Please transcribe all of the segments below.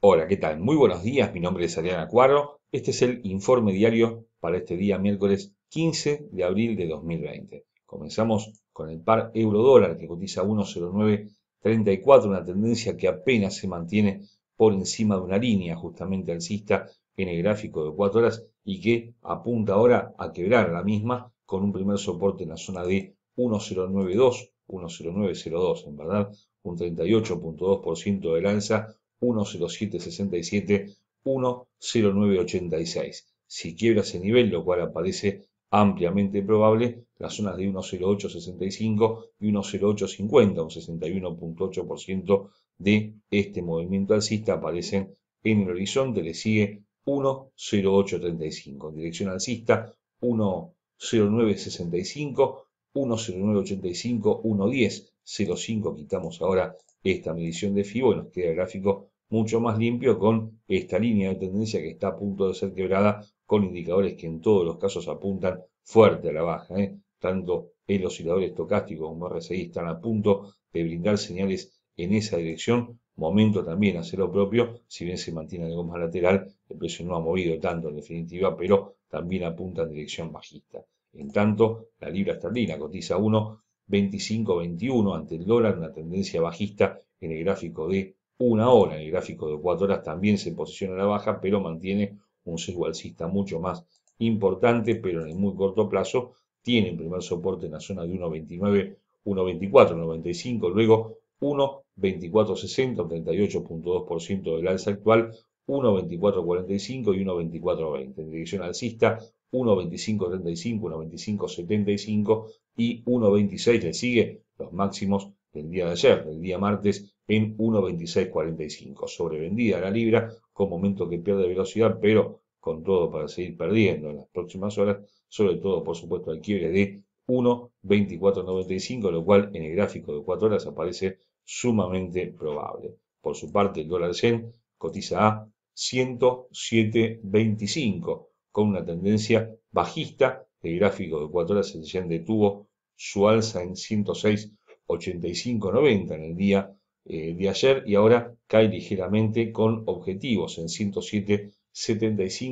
Hola, ¿qué tal? Muy buenos días, mi nombre es Ariana Cuarro. Este es el informe diario para este día miércoles 15 de abril de 2020. Comenzamos con el par euro-dólar que cotiza 1,0934, una tendencia que apenas se mantiene por encima de una línea justamente alcista en el gráfico de 4 horas y que apunta ahora a quebrar la misma con un primer soporte en la zona de 1,092, 1,0902, en verdad, un 38.2% de lanza, 10767, 10986. Si quiebra ese nivel, lo cual aparece ampliamente probable, las zonas de 10865 y 10850, un 61.8% de este movimiento alcista aparecen en el horizonte, le sigue 10835, en dirección alcista 10965, 10985, 1.1005, quitamos ahora esta medición de FIBO nos queda el gráfico mucho más limpio con esta línea de tendencia que está a punto de ser quebrada con indicadores que en todos los casos apuntan fuerte a la baja. ¿eh? Tanto el oscilador estocástico como RSI están a punto de brindar señales en esa dirección. Momento también hacer lo propio, si bien se mantiene algo más lateral, el precio no ha movido tanto en definitiva, pero también apunta en dirección bajista. En tanto, la libra esterlina cotiza 1, 25.21 ante el dólar, una tendencia bajista en el gráfico de una hora. En el gráfico de cuatro horas también se posiciona a la baja, pero mantiene un sesgo alcista mucho más importante, pero en el muy corto plazo tiene un primer soporte en la zona de 1.29, 1.24, 95 luego 1.24.60, 38.2% del alza actual, 1.24.45 y 1.24.20. En dirección alcista, 1.25.35, 1.25.75 y 1.26. Le sigue los máximos del día de ayer, del día martes, en 1.26.45. Sobrevendida la libra, con momento que pierde velocidad, pero con todo para seguir perdiendo en las próximas horas, sobre todo, por supuesto, al quiebre de 1.24.95, lo cual en el gráfico de 4 horas aparece sumamente probable. Por su parte, el dólar yen cotiza a 107.25 con una tendencia bajista. El gráfico de 4 horas se detuvo su alza en 106.85.90 en el día eh, de ayer y ahora cae ligeramente con objetivos en 107.75,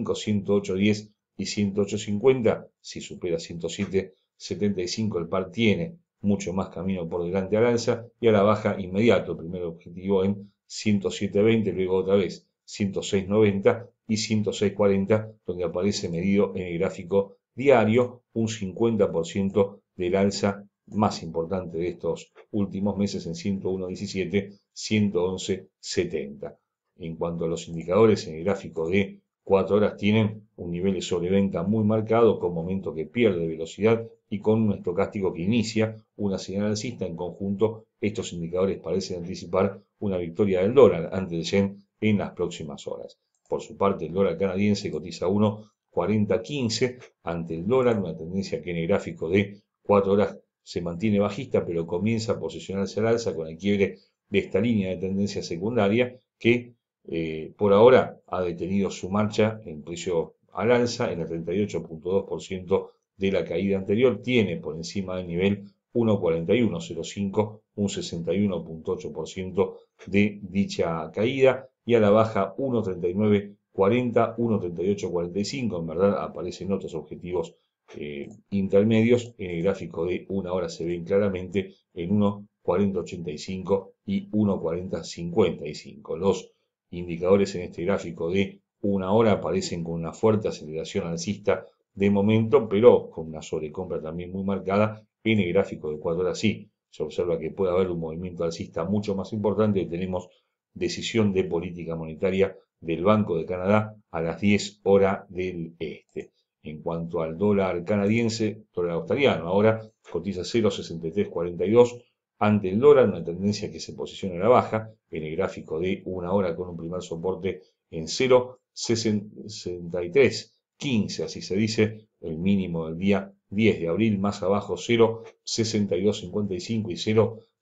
108.10 y 108.50. Si supera 107.75 el par tiene mucho más camino por delante al alza y a la baja inmediato. Primer objetivo en 107.20, luego otra vez 106.90 y 106.40, donde aparece medido en el gráfico diario un 50% del alza más importante de estos últimos meses en 101.17, 111.70. En cuanto a los indicadores en el gráfico de 4 horas tienen un nivel de sobreventa muy marcado con momento que pierde velocidad y con un estocástico que inicia una señal alcista en conjunto. Estos indicadores parecen anticipar una victoria del dólar ante el yen en las próximas horas. Por su parte, el dólar canadiense cotiza 1.4015 ante el dólar, una tendencia que en el gráfico de 4 horas se mantiene bajista, pero comienza a posicionarse al alza con el quiebre de esta línea de tendencia secundaria que eh, por ahora ha detenido su marcha en precio al alza en el 38.2% de la caída anterior, tiene por encima del nivel 1,4105, un 61.8% de dicha caída, y a la baja 1,3940, 1,3845, en verdad aparecen otros objetivos eh, intermedios, en el gráfico de una hora se ven claramente en 1,4085 y 1,4055. Los indicadores en este gráfico de una hora aparecen con una fuerte aceleración alcista de momento, pero con una sobrecompra también muy marcada en el gráfico de Ecuador, horas sí, se observa que puede haber un movimiento alcista mucho más importante. Tenemos decisión de política monetaria del Banco de Canadá a las 10 horas del este. En cuanto al dólar canadiense, dólar australiano, ahora cotiza 0,6342 ante el dólar, una tendencia que se posiciona a la baja en el gráfico de una hora con un primer soporte en 0,6315, así se dice, el mínimo del día 10 de abril, más abajo 0,6255 y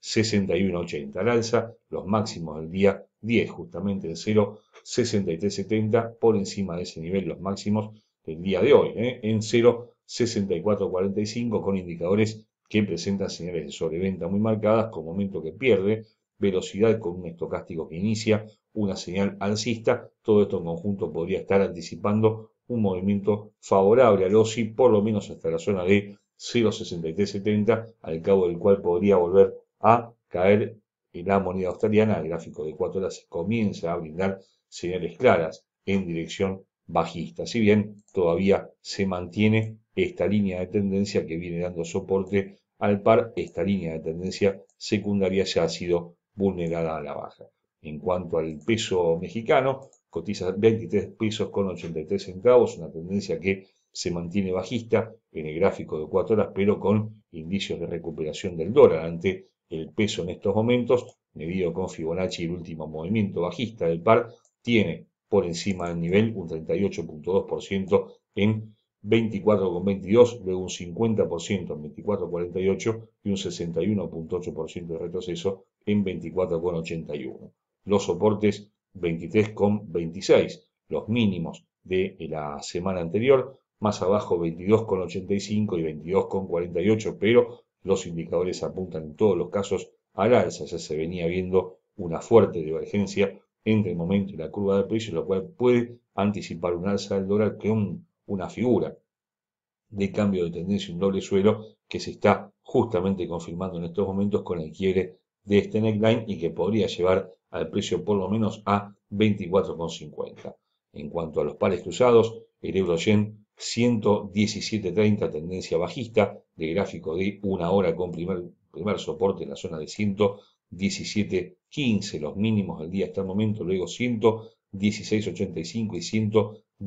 0,6180. Al alza, los máximos del día 10, justamente en 0,6370, por encima de ese nivel, los máximos del día de hoy, ¿eh? en 0,6445, con indicadores que presentan señales de sobreventa muy marcadas, con momento que pierde, velocidad con un estocástico que inicia, una señal alcista, todo esto en conjunto podría estar anticipando un movimiento favorable al OSI, por lo menos hasta la zona de 0,6370, al cabo del cual podría volver a caer en la moneda australiana. El gráfico de 4 horas comienza a brindar señales claras en dirección bajista. Si bien todavía se mantiene esta línea de tendencia que viene dando soporte al par, esta línea de tendencia secundaria ya ha sido vulnerada a la baja. En cuanto al peso mexicano, cotiza 23 pesos con 83 centavos, una tendencia que se mantiene bajista en el gráfico de 4 horas, pero con indicios de recuperación del dólar ante el peso en estos momentos, medido con Fibonacci, el último movimiento bajista del par, tiene por encima del nivel un 38.2% en 24,22, luego un 50% en 24,48 y un 61.8% de retroceso en 24,81. Los soportes 23,26, los mínimos de la semana anterior, más abajo 22,85 y 22,48, pero los indicadores apuntan en todos los casos al alza, ya se venía viendo una fuerte divergencia entre el momento y la curva de precios, lo cual puede anticipar un alza del dólar que un, una figura de cambio de tendencia, un doble suelo que se está justamente confirmando en estos momentos con el quiebre de este neckline y que podría llevar al precio por lo menos a 24,50. En cuanto a los pares cruzados, el euro yen 117.30, tendencia bajista, de gráfico de una hora con primer, soporte en la zona de 117.15, los mínimos del día hasta el momento, luego 116.85 y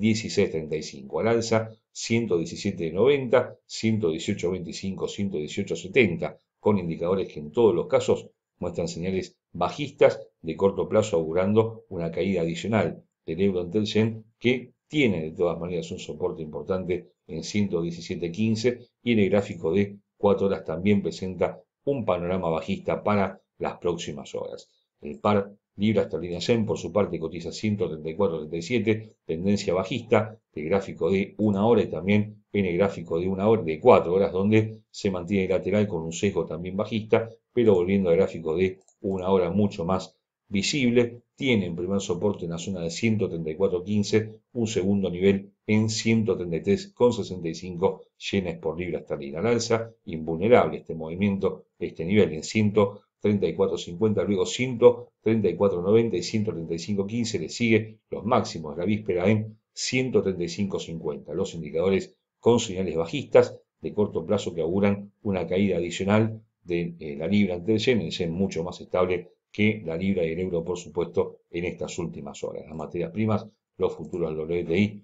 116.35. Al alza 117.90, 118.25, 118.70, con indicadores que en todos los casos muestran señales bajistas de corto plazo augurando una caída adicional del euro ante el que tiene de todas maneras un soporte importante en 117.15 y en el gráfico de 4 horas también presenta un panorama bajista para las próximas horas. El par libra línea yen por su parte cotiza 134.37, tendencia bajista El gráfico de 1 hora y también en el gráfico de una hora de 4 horas donde se mantiene lateral con un sesgo también bajista pero volviendo al gráfico de una hora mucho más visible, tiene en primer soporte en la zona de 134.15, un segundo nivel en 133,65 yenes por libra esterlina. la alza, invulnerable este movimiento, este nivel en 134,50, luego 134,90 y 135,15 le sigue los máximos de la víspera en 135,50. Los indicadores con señales bajistas de corto plazo que auguran una caída adicional de eh, la libra ante el yen, mucho más estable que la libra y el euro, por supuesto, en estas últimas horas. Las materias primas, los futuros del WTI,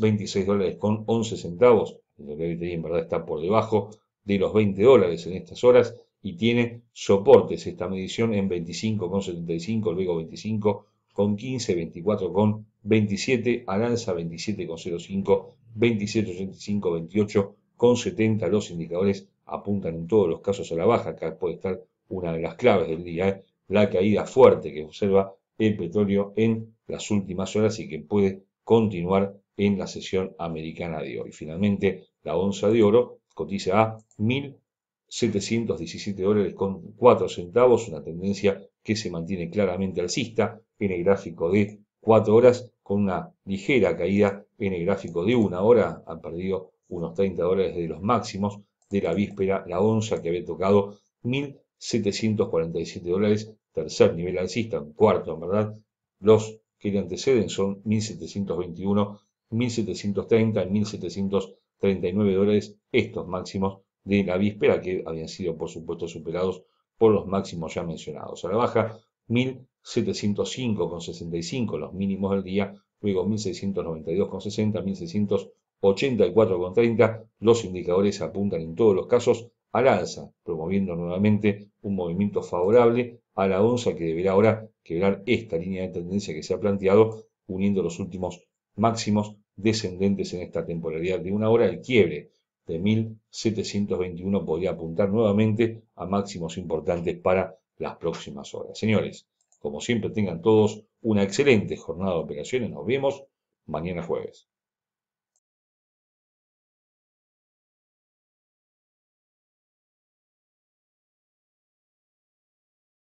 26 dólares con 11 centavos. El WTI en verdad está por debajo de los 20 dólares en estas horas y tiene soportes esta medición en 25,75, luego 25 con 15, 24 con 27, Alanza 27 con 27,85, 28 con 70, los indicadores apuntan en todos los casos a la baja, acá puede estar una de las claves del día, ¿eh? la caída fuerte que observa el petróleo en las últimas horas y que puede continuar en la sesión americana de hoy. Finalmente, la onza de oro cotiza a 1.717 dólares con 4 centavos, una tendencia que se mantiene claramente alcista en el gráfico de 4 horas, con una ligera caída en el gráfico de 1 hora, han perdido unos 30 dólares de los máximos, de la víspera, la onza que había tocado 1.747 dólares, tercer nivel alcista, cuarto en verdad, los que le anteceden son 1.721, 1.730 1.739 dólares, estos máximos de la víspera que habían sido por supuesto superados por los máximos ya mencionados. A la baja 1.705,65 los mínimos del día, luego 1.692,60, 84,30, los indicadores apuntan en todos los casos al alza, promoviendo nuevamente un movimiento favorable a la onza que deberá ahora quebrar esta línea de tendencia que se ha planteado, uniendo los últimos máximos descendentes en esta temporalidad de una hora. El quiebre de 1721 podría apuntar nuevamente a máximos importantes para las próximas horas. Señores, como siempre, tengan todos una excelente jornada de operaciones. Nos vemos mañana jueves.